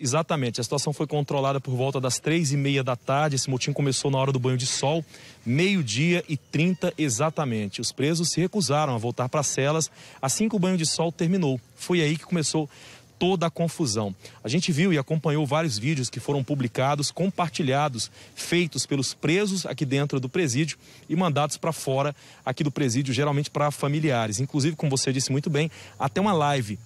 exatamente. A situação foi controlada por volta das três e meia da tarde. Esse motim começou na hora do banho de sol, meio-dia e trinta exatamente. Os presos se recusaram a voltar para as celas assim que o banho de sol terminou. Foi aí que começou toda a confusão. A gente viu e acompanhou vários vídeos que foram publicados, compartilhados, feitos pelos presos aqui dentro do presídio e mandados para fora aqui do presídio, geralmente para familiares. Inclusive, como você disse muito bem, até uma live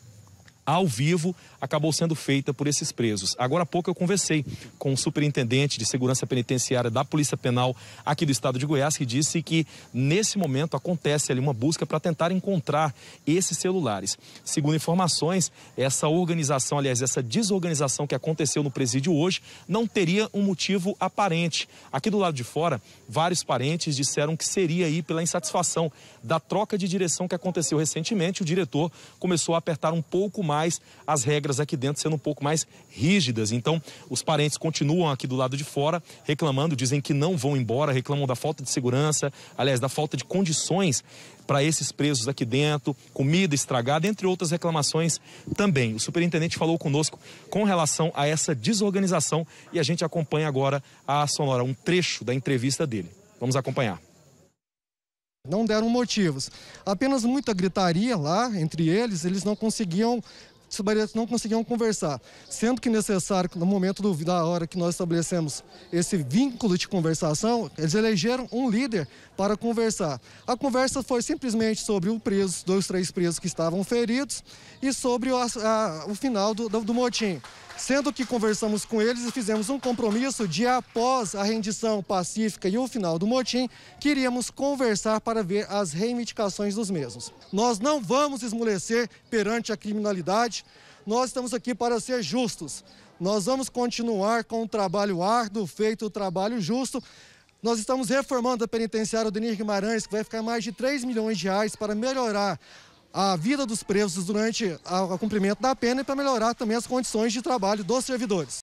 ao vivo acabou sendo feita por esses presos. Agora há pouco eu conversei com o superintendente de segurança penitenciária da Polícia Penal aqui do estado de Goiás, que disse que nesse momento acontece ali uma busca para tentar encontrar esses celulares. Segundo informações, essa organização, aliás, essa desorganização que aconteceu no presídio hoje não teria um motivo aparente. Aqui do lado de fora, vários parentes disseram que seria aí pela insatisfação da troca de direção que aconteceu recentemente. O diretor começou a apertar um pouco mais mais as regras aqui dentro sendo um pouco mais rígidas. Então, os parentes continuam aqui do lado de fora reclamando, dizem que não vão embora, reclamam da falta de segurança, aliás, da falta de condições para esses presos aqui dentro, comida estragada, entre outras reclamações também. O superintendente falou conosco com relação a essa desorganização e a gente acompanha agora a Sonora, um trecho da entrevista dele. Vamos acompanhar. Não deram motivos. Apenas muita gritaria lá entre eles, eles não conseguiam Sibarianos não conseguiam conversar, sendo que necessário, no momento do, da hora que nós estabelecemos esse vínculo de conversação, eles elegeram um líder para conversar. A conversa foi simplesmente sobre o preso, dois, três presos que estavam feridos e sobre o, a, o final do, do, do motim. Sendo que conversamos com eles e fizemos um compromisso de, após a rendição pacífica e o final do motim, queríamos conversar para ver as reivindicações dos mesmos. Nós não vamos esmolecer perante a criminalidade, nós estamos aqui para ser justos. Nós vamos continuar com o trabalho árduo, feito o trabalho justo, nós estamos reformando a penitenciária Odenir Guimarães, que vai ficar mais de 3 milhões de reais para melhorar a vida dos presos durante o cumprimento da pena e para melhorar também as condições de trabalho dos servidores.